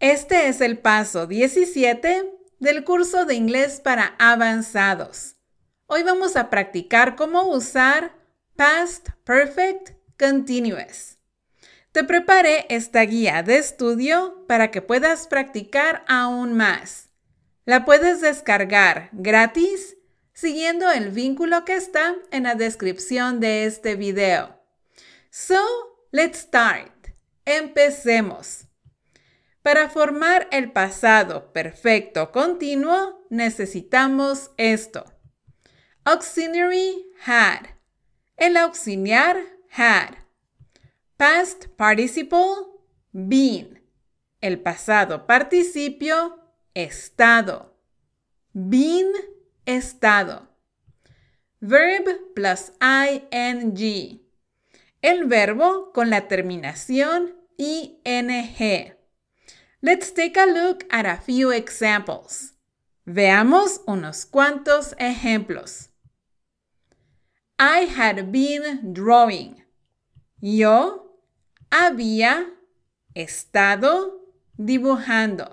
Este es el paso 17 del curso de inglés para avanzados. Hoy vamos a practicar cómo usar past perfect continuous. Te preparé esta guía de estudio para que puedas practicar aún más. La puedes descargar gratis siguiendo el vínculo que está en la descripción de este video. So, let's start. Empecemos. Para formar el pasado perfecto continuo necesitamos esto. Auxiliary had. El auxiliar had. Past participle been. El pasado participio estado. Been estado. Verb plus ing. El verbo con la terminación ing. Let's take a look at a few examples. Veamos unos cuantos ejemplos. I had been drawing. Yo había estado dibujando.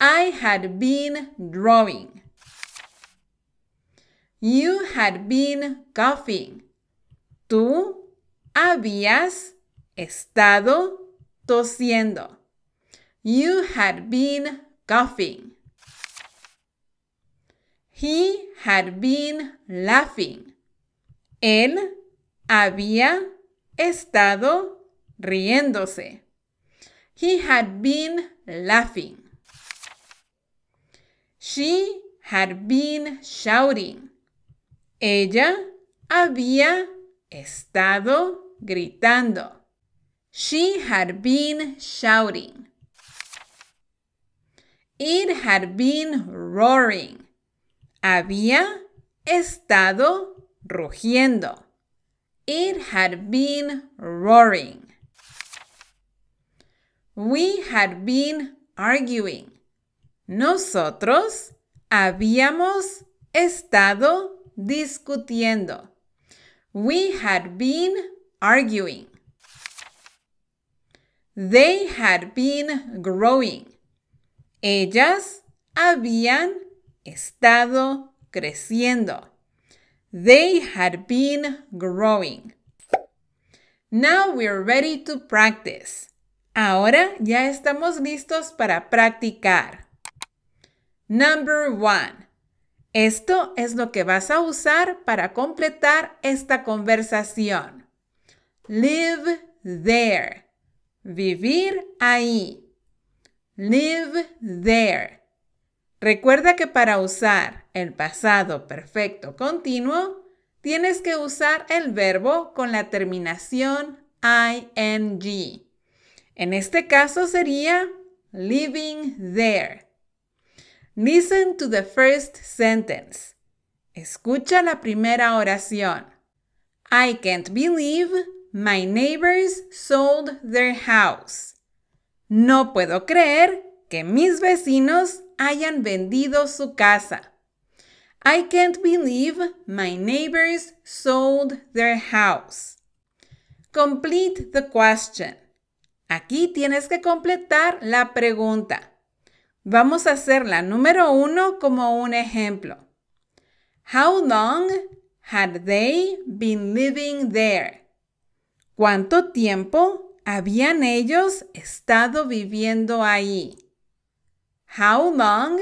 I had been drawing. You had been coughing. Tú habías estado tosiendo. You had been coughing. He had been laughing. Él había estado riéndose. He had been laughing. She had been shouting. Ella había estado gritando. She had been shouting. It had been roaring. Había estado rugiendo. It had been roaring. We had been arguing. Nosotros habíamos estado discutiendo. We had been arguing. They had been growing. Ellas habían estado creciendo. They had been growing. Now we're ready to practice. Ahora ya estamos listos para practicar. Number one. Esto es lo que vas a usar para completar esta conversación. Live there. Vivir ahí. Live there. Recuerda que para usar el pasado perfecto continuo, tienes que usar el verbo con la terminación ing. En este caso sería living there. Listen to the first sentence. Escucha la primera oración. I can't believe my neighbors sold their house. No puedo creer que mis vecinos hayan vendido su casa. I can't believe my neighbors sold their house. Complete the question. Aquí tienes que completar la pregunta. Vamos a hacer la número uno como un ejemplo. How long had they been living there? ¿Cuánto tiempo habían ellos estado viviendo ahí? How long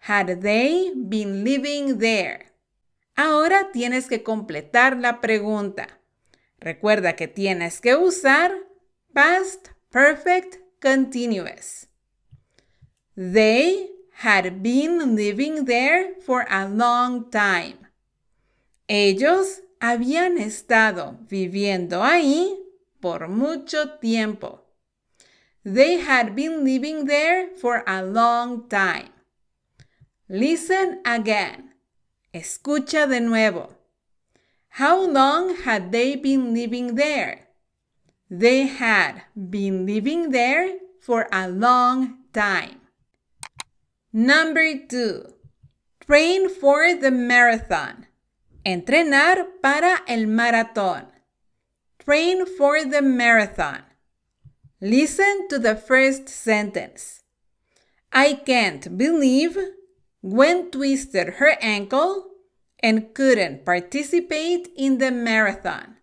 had they been living there? Ahora tienes que completar la pregunta. Recuerda que tienes que usar past perfect continuous. They had been living there for a long time. Ellos habían estado viviendo ahí por mucho tiempo. They had been living there for a long time. Listen again. Escucha de nuevo. How long had they been living there? They had been living there for a long time. Number two. Train for the marathon. Entrenar para el maratón. Train for the marathon. Listen to the first sentence. I can't believe Gwen twisted her ankle and couldn't participate in the marathon.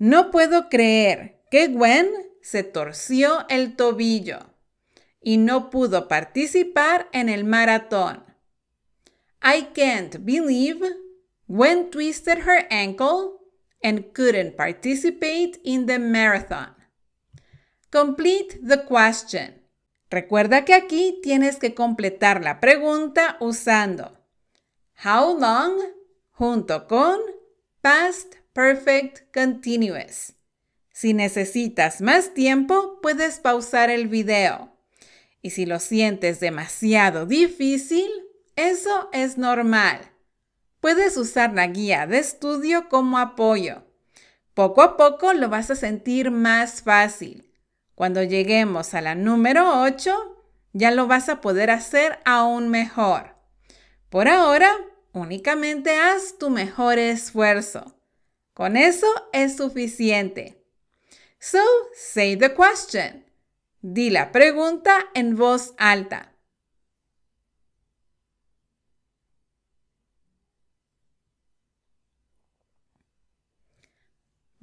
No puedo creer que Gwen se torció el tobillo y no pudo participar en el maratón. I can't believe Gwen twisted her ankle and couldn't participate in the marathon. Complete the question. Recuerda que aquí tienes que completar la pregunta usando how long junto con past perfect continuous. Si necesitas más tiempo, puedes pausar el video. Y si lo sientes demasiado difícil, eso es normal. Puedes usar la guía de estudio como apoyo. Poco a poco lo vas a sentir más fácil. Cuando lleguemos a la número 8, ya lo vas a poder hacer aún mejor. Por ahora, únicamente haz tu mejor esfuerzo. Con eso es suficiente. So, say the question. Di la pregunta en voz alta.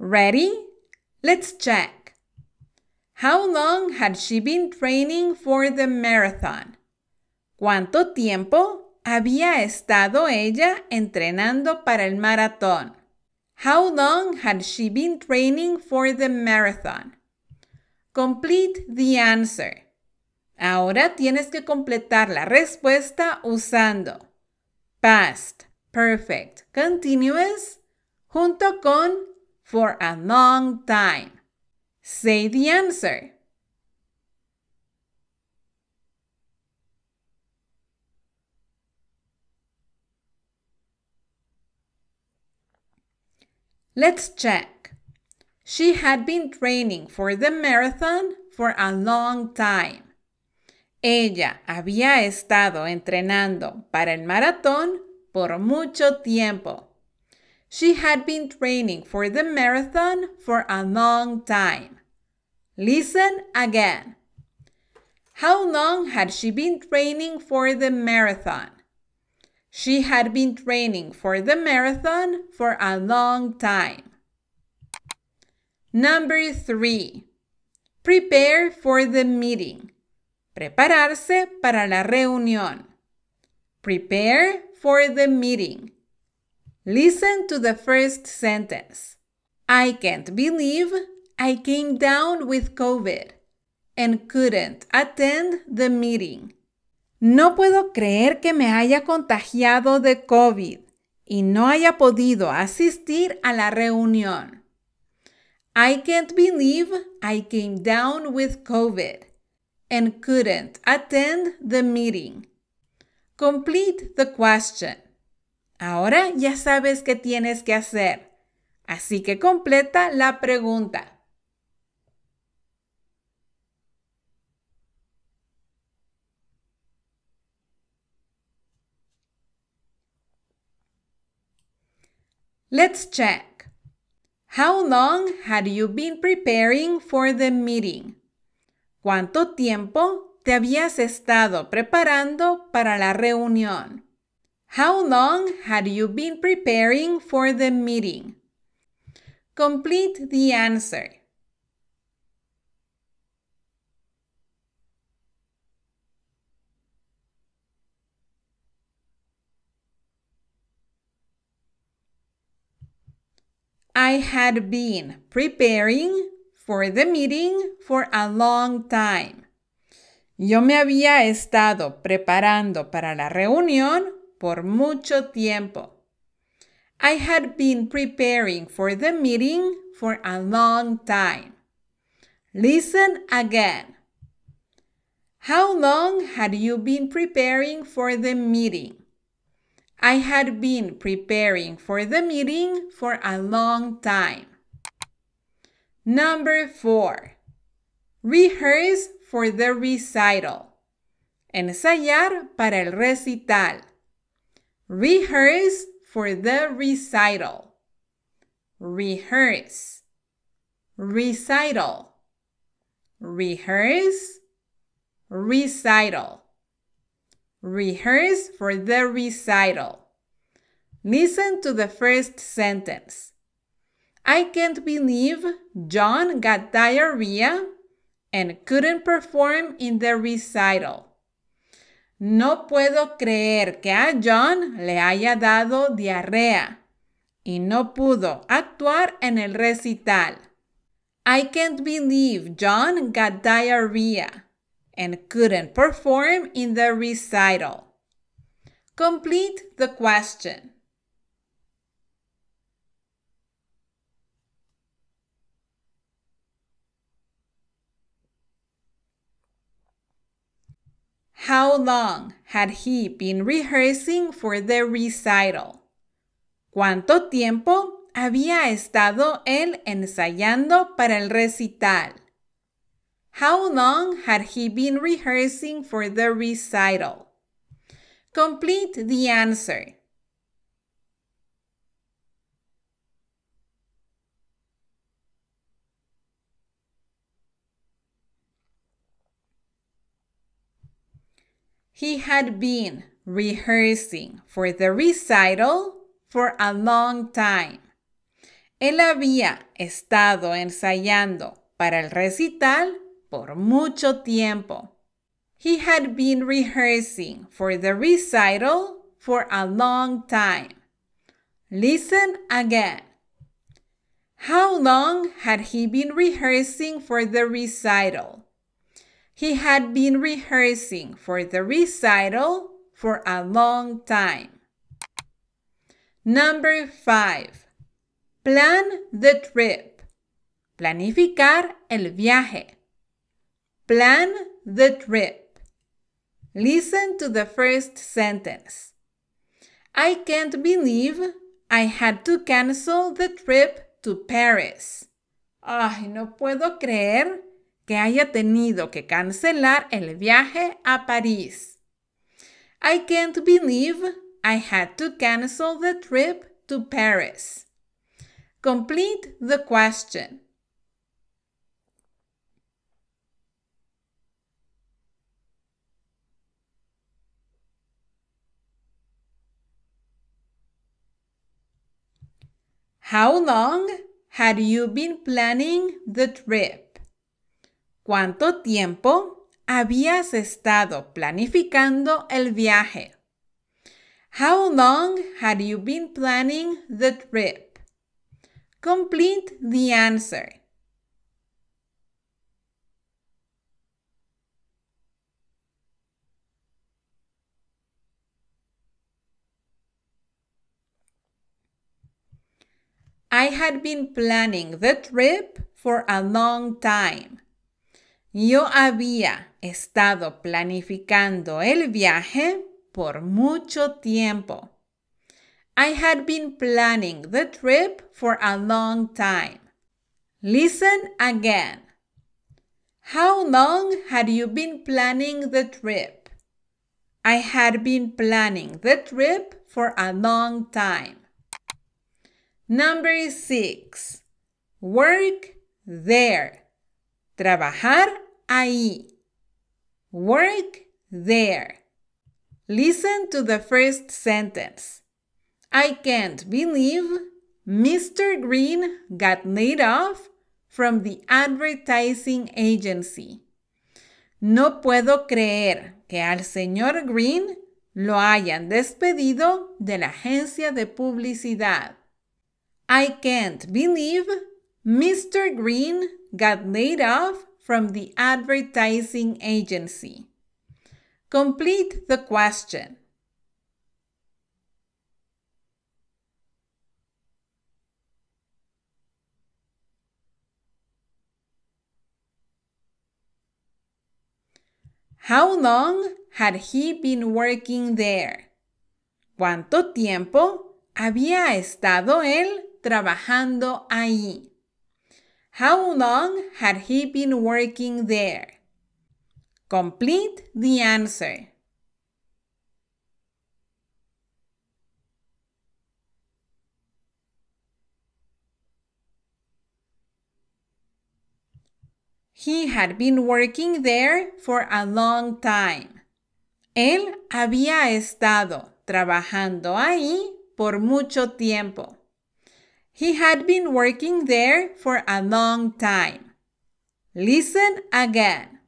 Ready? Let's check. How long had she been training for the marathon? ¿Cuánto tiempo había estado ella entrenando para el maratón? How long had she been training for the marathon? Complete the answer. Ahora tienes que completar la respuesta usando past, perfect, continuous, junto con for a long time? Say the answer. Let's check. She had been training for the marathon for a long time. Ella había estado entrenando para el maratón por mucho tiempo. She had been training for the marathon for a long time. Listen again. How long had she been training for the marathon? She had been training for the marathon for a long time. Number three, prepare for the meeting. Prepararse para la reunión. Prepare for the meeting. Listen to the first sentence. I can't believe I came down with COVID and couldn't attend the meeting. No puedo creer que me haya contagiado de COVID y no haya podido asistir a la reunión. I can't believe I came down with COVID and couldn't attend the meeting. Complete the question. Ahora ya sabes qué tienes que hacer, así que completa la pregunta. Let's check. How long had you been preparing for the meeting? ¿Cuánto tiempo te habías estado preparando para la reunión? How long had you been preparing for the meeting? Complete the answer. I had been preparing for the meeting for a long time. Yo me había estado preparando para la reunión por mucho tiempo. I had been preparing for the meeting for a long time. Listen again. How long had you been preparing for the meeting? I had been preparing for the meeting for a long time. Number four, rehearse for the recital. Ensayar para el recital. Rehearse for the recital. Rehearse. Recital. Rehearse. Recital. Rehearse for the recital. Listen to the first sentence. I can't believe John got diarrhea and couldn't perform in the recital. No puedo creer que a John le haya dado diarrea y no pudo actuar en el recital. I can't believe John got diarrhea and couldn't perform in the recital. Complete the question. How long had he been rehearsing for the recital? ¿Cuánto tiempo había estado él ensayando para el recital? How long had he been rehearsing for the recital? Complete the answer. He had been rehearsing for the recital for a long time. Él había estado ensayando para el recital por mucho tiempo. He had been rehearsing for the recital for a long time. Listen again. How long had he been rehearsing for the recital? He had been rehearsing for the recital for a long time. Number five. Plan the trip. Planificar el viaje. Plan the trip. Listen to the first sentence. I can't believe I had to cancel the trip to Paris. Ay, no puedo creer que haya tenido que cancelar el viaje a París. I can't believe I had to cancel the trip to Paris. Complete the question. How long had you been planning the trip? ¿Cuánto tiempo habías estado planificando el viaje? How long had you been planning the trip? Complete the answer. I had been planning the trip for a long time. Yo había estado planificando el viaje por mucho tiempo. I had been planning the trip for a long time. Listen again. How long had you been planning the trip? I had been planning the trip for a long time. Number six. Work there. Trabajar ahí. Work there. Listen to the first sentence. I can't believe Mr. Green got laid off from the advertising agency. No puedo creer que al señor Green lo hayan despedido de la agencia de publicidad. I can't believe Mr. Green got laid off from the advertising agency. Complete the question. How long had he been working there? ¿Cuánto tiempo había estado él trabajando ahí? How long had he been working there? Complete the answer. He had been working there for a long time. Él había estado trabajando ahí por mucho tiempo. He had been working there for a long time. Listen again.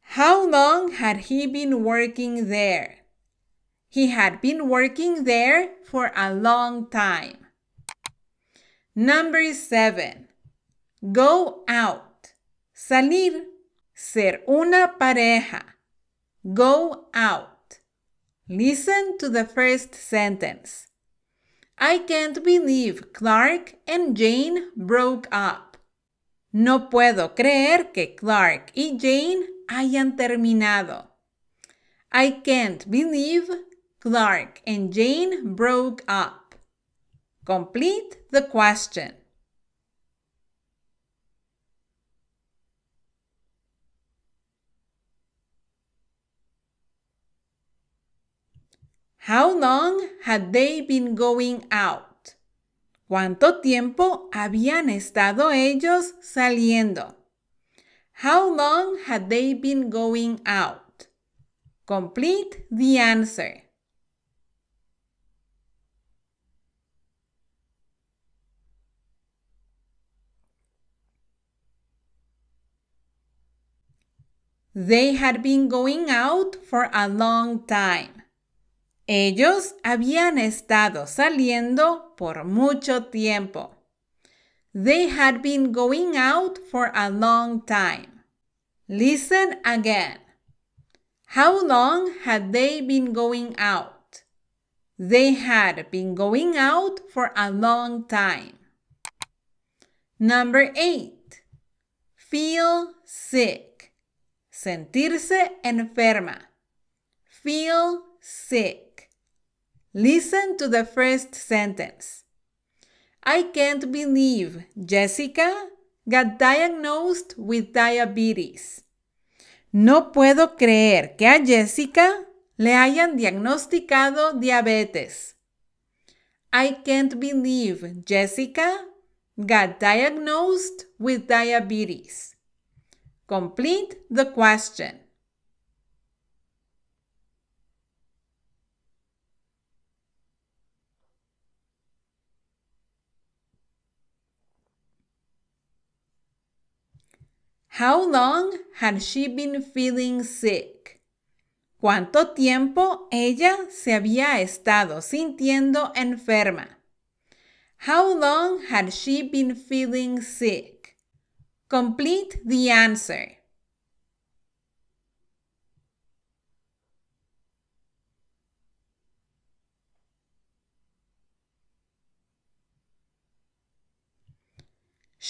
How long had he been working there? He had been working there for a long time. Number seven. Go out. Salir. Ser una pareja. Go out. Listen to the first sentence. I can't believe Clark and Jane broke up. No puedo creer que Clark y Jane hayan terminado. I can't believe Clark and Jane broke up. Complete the question. How long had they been going out? ¿Cuánto tiempo habían estado ellos saliendo? How long had they been going out? Complete the answer. They had been going out for a long time. Ellos habían estado saliendo por mucho tiempo. They had been going out for a long time. Listen again. How long had they been going out? They had been going out for a long time. Number eight. Feel sick. Sentirse enferma. Feel sick. Listen to the first sentence. I can't believe Jessica got diagnosed with diabetes. No puedo creer que a Jessica le hayan diagnosticado diabetes. I can't believe Jessica got diagnosed with diabetes. Complete the question. How long had she been feeling sick? ¿Cuánto tiempo ella se había estado sintiendo enferma? How long had she been feeling sick? Complete the answer.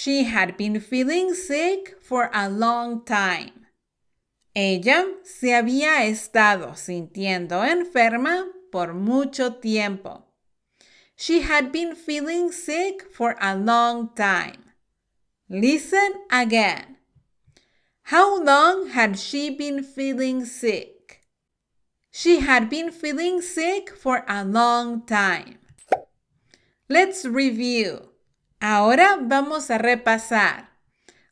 She had been feeling sick for a long time. Ella se había estado sintiendo enferma por mucho tiempo. She had been feeling sick for a long time. Listen again. How long had she been feeling sick? She had been feeling sick for a long time. Let's review. Ahora vamos a repasar.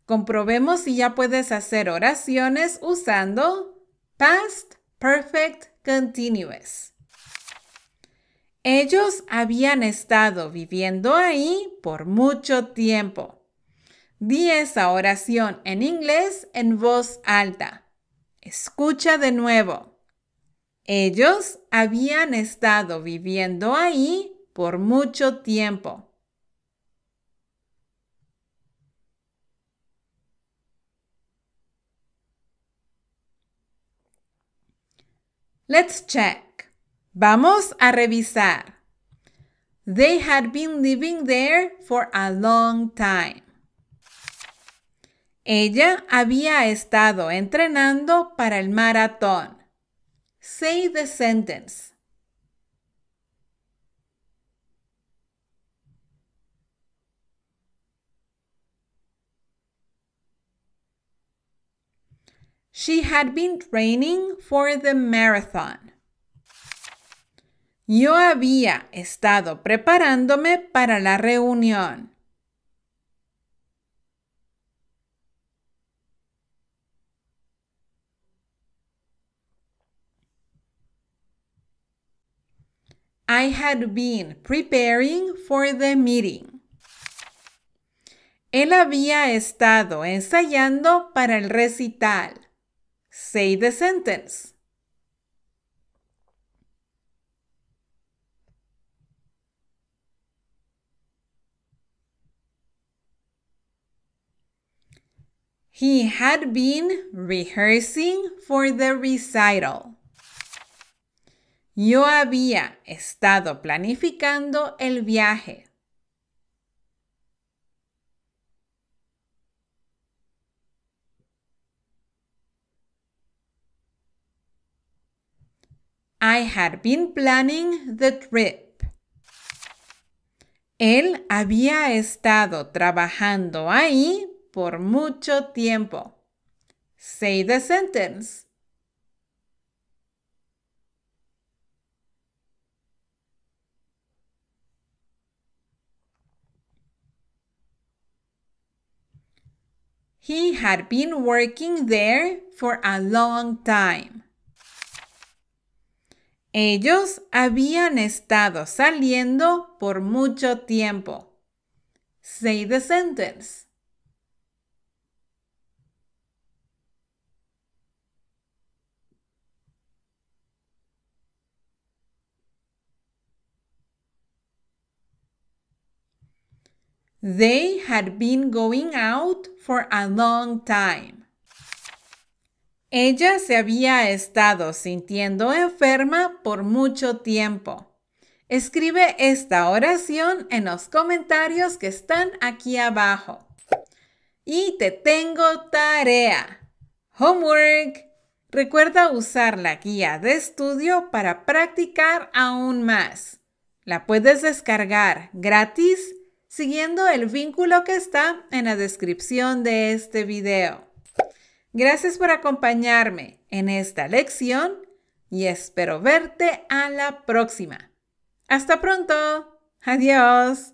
Comprobemos si ya puedes hacer oraciones usando past perfect continuous. Ellos habían estado viviendo ahí por mucho tiempo. Di esa oración en inglés en voz alta. Escucha de nuevo. Ellos habían estado viviendo ahí por mucho tiempo. Let's check. Vamos a revisar. They had been living there for a long time. Ella había estado entrenando para el maratón. Say the sentence. She had been training for the marathon. Yo había estado preparándome para la reunión. I had been preparing for the meeting. Él había estado ensayando para el recital. Say the sentence. He had been rehearsing for the recital. Yo había estado planificando el viaje. I had been planning the trip. Él había estado trabajando ahí por mucho tiempo. Say the sentence. He had been working there for a long time. Ellos habían estado saliendo por mucho tiempo. Say the sentence. They had been going out for a long time. Ella se había estado sintiendo enferma por mucho tiempo. Escribe esta oración en los comentarios que están aquí abajo. Y te tengo tarea. Homework. Recuerda usar la guía de estudio para practicar aún más. La puedes descargar gratis siguiendo el vínculo que está en la descripción de este video. Gracias por acompañarme en esta lección y espero verte a la próxima. Hasta pronto. Adiós.